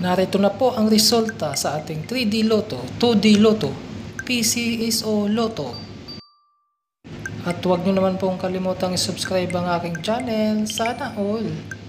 Narito na po ang resulta sa ating 3D Lotto, 2D Lotto, PCSO Lotto. At huwag nyo naman pong kalimutang isubscribe ang aking channel. Sana all!